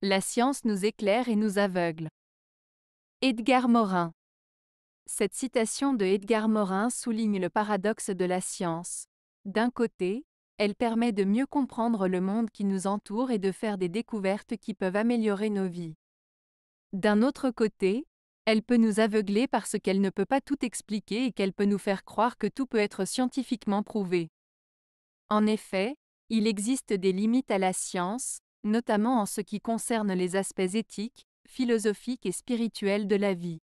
La science nous éclaire et nous aveugle. Edgar Morin. Cette citation de Edgar Morin souligne le paradoxe de la science. D'un côté, elle permet de mieux comprendre le monde qui nous entoure et de faire des découvertes qui peuvent améliorer nos vies. D'un autre côté, elle peut nous aveugler parce qu'elle ne peut pas tout expliquer et qu'elle peut nous faire croire que tout peut être scientifiquement prouvé. En effet, il existe des limites à la science, notamment en ce qui concerne les aspects éthiques, philosophiques et spirituels de la vie.